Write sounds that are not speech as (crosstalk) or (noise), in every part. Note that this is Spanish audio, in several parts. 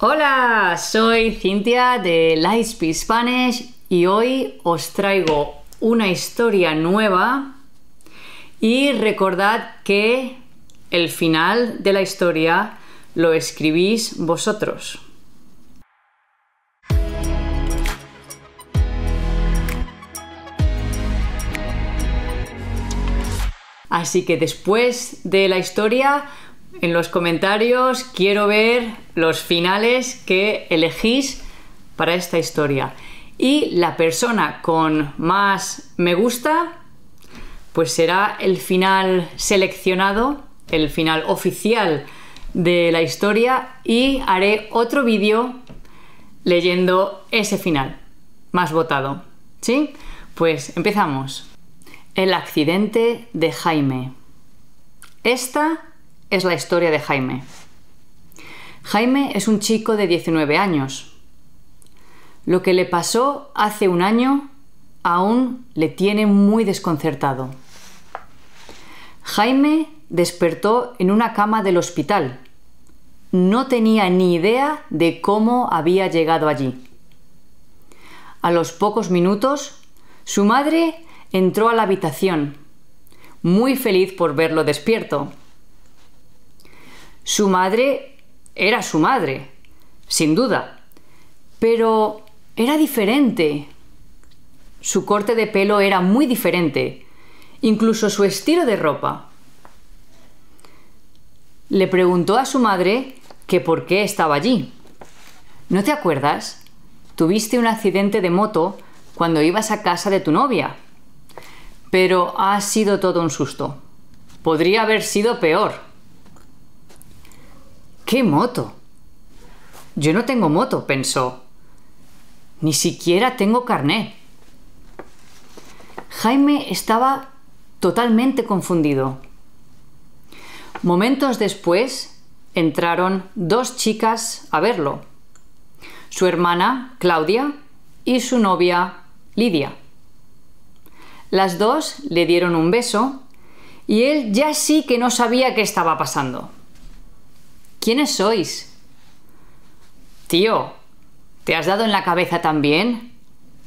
Hola, soy Cintia de Lightspeed Spanish y hoy os traigo una historia nueva y recordad que el final de la historia lo escribís vosotros. Así que después de la historia en los comentarios quiero ver los finales que elegís para esta historia. Y la persona con más me gusta, pues será el final seleccionado, el final oficial de la historia y haré otro vídeo leyendo ese final más votado. ¿Sí? Pues empezamos. El accidente de Jaime. Esta es la historia de Jaime. Jaime es un chico de 19 años. Lo que le pasó hace un año aún le tiene muy desconcertado. Jaime despertó en una cama del hospital. No tenía ni idea de cómo había llegado allí. A los pocos minutos, su madre entró a la habitación, muy feliz por verlo despierto. Su madre era su madre, sin duda, pero era diferente. Su corte de pelo era muy diferente, incluso su estilo de ropa. Le preguntó a su madre que por qué estaba allí. ¿No te acuerdas? Tuviste un accidente de moto cuando ibas a casa de tu novia. Pero ha sido todo un susto. Podría haber sido peor. ¿Qué moto? Yo no tengo moto, pensó. Ni siquiera tengo carné. Jaime estaba totalmente confundido. Momentos después entraron dos chicas a verlo. Su hermana, Claudia, y su novia, Lidia. Las dos le dieron un beso y él ya sí que no sabía qué estaba pasando. ¿Quiénes sois? Tío, ¿te has dado en la cabeza también?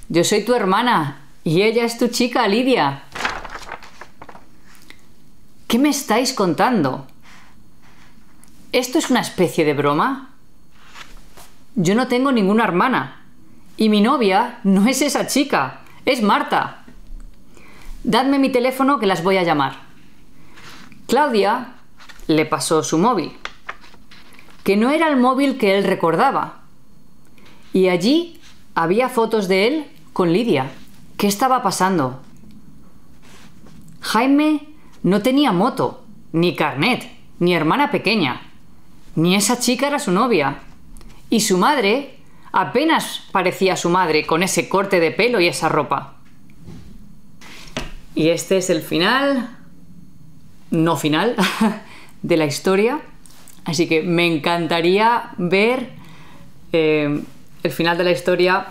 Yo soy tu hermana y ella es tu chica, Lidia. ¿Qué me estáis contando? ¿Esto es una especie de broma? Yo no tengo ninguna hermana. Y mi novia no es esa chica, es Marta. Dadme mi teléfono que las voy a llamar. Claudia le pasó su móvil que no era el móvil que él recordaba. Y allí había fotos de él con Lidia. ¿Qué estaba pasando? Jaime no tenía moto, ni carnet, ni hermana pequeña, ni esa chica era su novia. Y su madre apenas parecía su madre con ese corte de pelo y esa ropa. Y este es el final, no final, (laughs) de la historia. Así que me encantaría ver eh, el final de la historia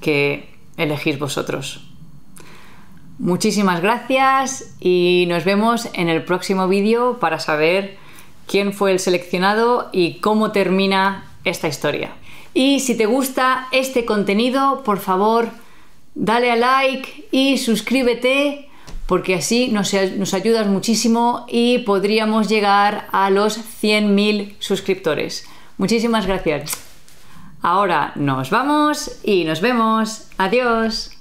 que elegís vosotros. Muchísimas gracias y nos vemos en el próximo vídeo para saber quién fue el seleccionado y cómo termina esta historia. Y si te gusta este contenido, por favor, dale a like y suscríbete porque así nos, ayudas muchísimo y podríamos llegar a los 100.000 suscriptores. Muchísimas gracias. Ahora nos vamos y nos vemos. Adiós.